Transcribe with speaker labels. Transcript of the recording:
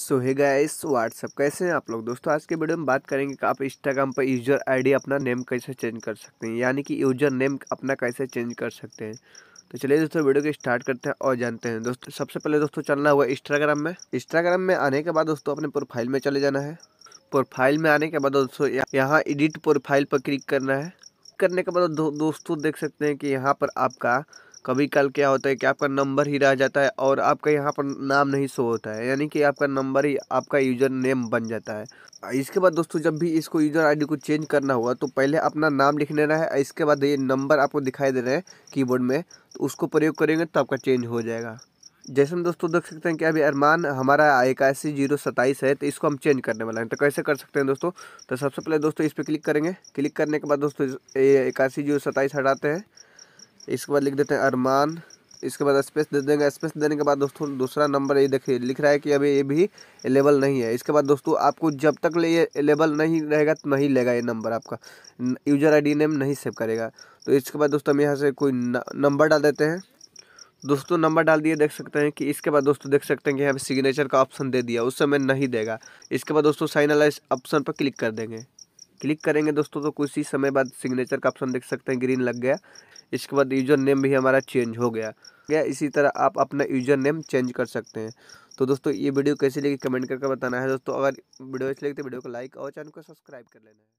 Speaker 1: सो है guys what's up कैसे हैं आप लोग दोस्तों आज के वीडियो में बात करेंगे कि आप इंस्टाग्राम पर यूज़र आईडी अपना नेम कैसे चेंज कर सकते हैं यानी कि यूज़र नेम अपना कैसे चेंज कर सकते हैं तो चलिए दोस्तों वीडियो को स्टार्ट करते हैं और जानते हैं दोस्तों सबसे पहले दोस्तों चलना हुआ इंस्टाग्राम में इंस्टाग्राम में आने के बाद दोस्तों अपने प्रोफाइल में चले जाना है प्रोफाइल में आने के बाद दोस्तों यहाँ एडिट प्रोफाइल पर क्लिक करना है करने के बाद दोस्तों देख सकते हैं कि यहाँ पर आपका कभी कल क्या होता है कि आपका नंबर ही रह जाता है और आपका यहाँ पर नाम नहीं शो होता है यानी कि आपका नंबर ही आपका यूज़र नेम बन जाता है इसके बाद दोस्तों जब भी इसको यूज़र आईडी को चेंज करना होगा तो पहले अपना नाम लिख लेना है इसके बाद ये नंबर आपको दिखाई दे रहे हैं कीबोर्ड में तो उसको प्रयोग करेंगे तो आपका चेंज हो जाएगा जैसे हम दोस्तों देख सकते हैं कि अभी अरमान हमारा इक्यासी जीरो सत्ताईस है तो इसको हम चेंज करने वाला हैं तो कैसे कर सकते हैं दोस्तों तो सबसे पहले दोस्तों इस पर क्लिक करेंगे क्लिक करने के बाद दोस्तों इक्यासी जीरो सत्ताईस हटाते हैं इसके बाद लिख देते हैं अरमान इसके बाद स्पेस दे देंगे स्पेस देने के बाद दोस्तों दूसरा नंबर ये देखिए लिख रहा है कि अभी ये भी अलेबल नहीं है इसके बाद दोस्तों आपको जब तक ले ये अलेबल नहीं रहेगा तो नहीं लेगा ये नंबर आपका यूजर आईडी नेम नहीं सेव करेगा तो इसके बाद दोस्तों हम यहाँ से कोई नंबर डाल देते हैं दोस्तों नंबर डाल दिए देख सकते हैं कि इसके बाद दोस्तों देख सकते हैं कि यहाँ पर सिग्नेचर का ऑप्शन दे दिया उस समय नहीं देगा इसके बाद दोस्तों साइन वाला ऑप्शन पर क्लिक कर देंगे क्लिक करेंगे दोस्तों तो कुछ ही समय बाद सिग्नेचर का ऑप्शन देख सकते हैं ग्रीन लग गया इसके बाद यूज़र नेम भी हमारा चेंज हो गया गया इसी तरह आप अपना यूज़र नेम चेंज कर सकते हैं तो दोस्तों ये वीडियो कैसे लगी कमेंट करके बताना है दोस्तों अगर वीडियो अच्छी लगी तो वीडियो को लाइक और चैनल को सब्सक्राइब कर लेना है